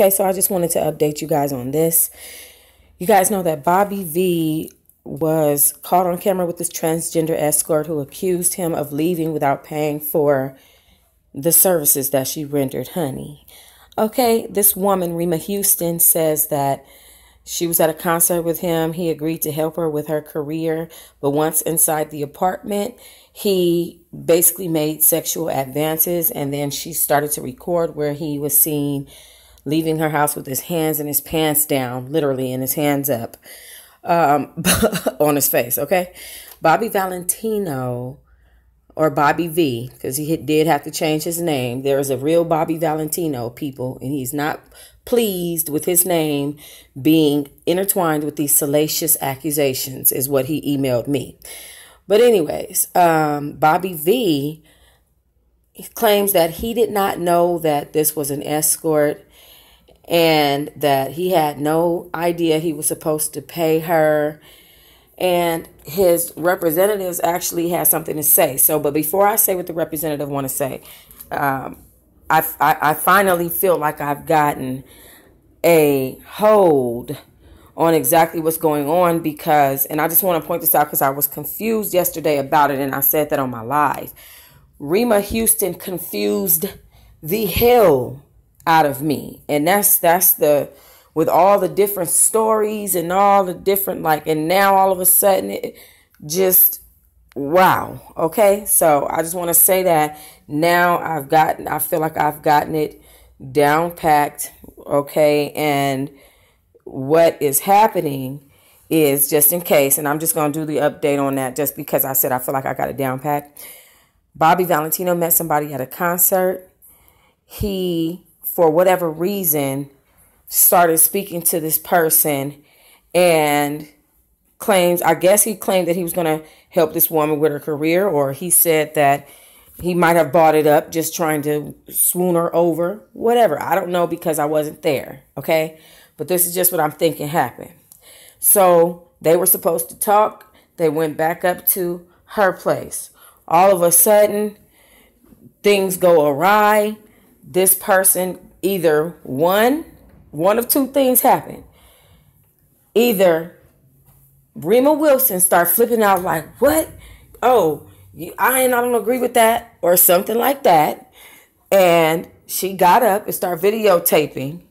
Okay, so I just wanted to update you guys on this. You guys know that Bobby V was caught on camera with this transgender escort who accused him of leaving without paying for the services that she rendered honey. Okay, this woman, Rima Houston, says that she was at a concert with him. He agreed to help her with her career, but once inside the apartment, he basically made sexual advances and then she started to record where he was seen leaving her house with his hands and his pants down, literally, and his hands up um, on his face, okay? Bobby Valentino or Bobby V, because he did have to change his name. There is a real Bobby Valentino, people, and he's not pleased with his name being intertwined with these salacious accusations, is what he emailed me. But, anyways, um, Bobby V claims that he did not know that this was an escort and that he had no idea he was supposed to pay her. And his representatives actually had something to say. So, but before I say what the representative want to say, um, I, I, I finally feel like I've gotten a hold on exactly what's going on because, and I just want to point this out because I was confused yesterday about it and I said that on my live. Rima Houston confused the hill out of me. And that's that's the with all the different stories and all the different like and now all of a sudden it just wow. Okay? So I just want to say that now I've gotten I feel like I've gotten it down packed, okay? And what is happening is just in case, and I'm just going to do the update on that just because I said I feel like I got it down packed. Bobby Valentino met somebody at a concert. He for whatever reason, started speaking to this person and claims, I guess he claimed that he was going to help this woman with her career, or he said that he might have bought it up just trying to swoon her over, whatever. I don't know because I wasn't there, okay? But this is just what I'm thinking happened. So they were supposed to talk, they went back up to her place. All of a sudden, things go awry. This person either one, one of two things happen. Either Rima Wilson start flipping out like, what? Oh, I and I don't agree with that, or something like that. And she got up and started videotaping.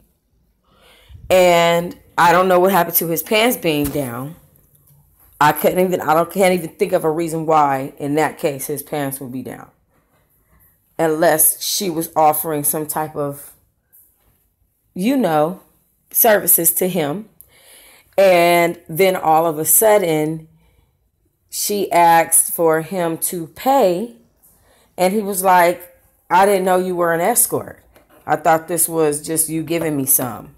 And I don't know what happened to his pants being down. I couldn't even I don't can't even think of a reason why in that case his pants would be down. Unless she was offering some type of you know, services to him. And then all of a sudden, she asked for him to pay. And he was like, I didn't know you were an escort. I thought this was just you giving me some.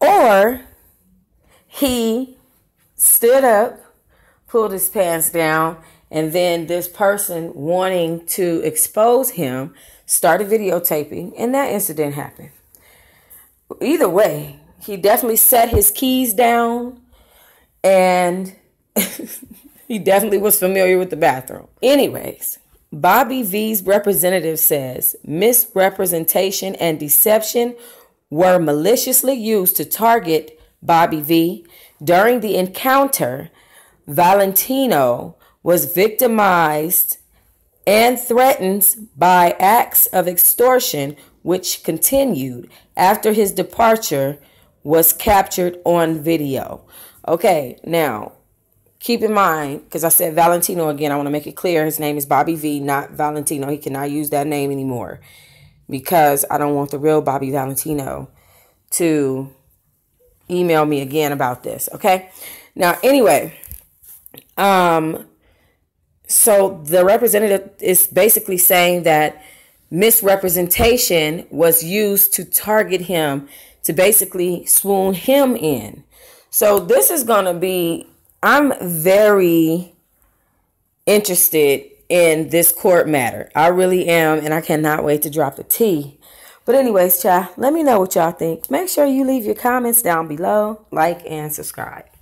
Or he stood up, pulled his pants down, and then this person wanting to expose him started videotaping, and that incident happened either way, he definitely set his keys down and he definitely was familiar with the bathroom. Anyways, Bobby V's representative says misrepresentation and deception were maliciously used to target Bobby V. During the encounter, Valentino was victimized and threatened by acts of extortion which continued after his departure, was captured on video. Okay, now keep in mind, because I said Valentino again, I want to make it clear his name is Bobby V, not Valentino. He cannot use that name anymore because I don't want the real Bobby Valentino to email me again about this. Okay, now anyway, um, so the representative is basically saying that misrepresentation was used to target him to basically swoon him in. So this is going to be, I'm very interested in this court matter. I really am, and I cannot wait to drop the tea. But anyways, child, let me know what y'all think. Make sure you leave your comments down below, like, and subscribe.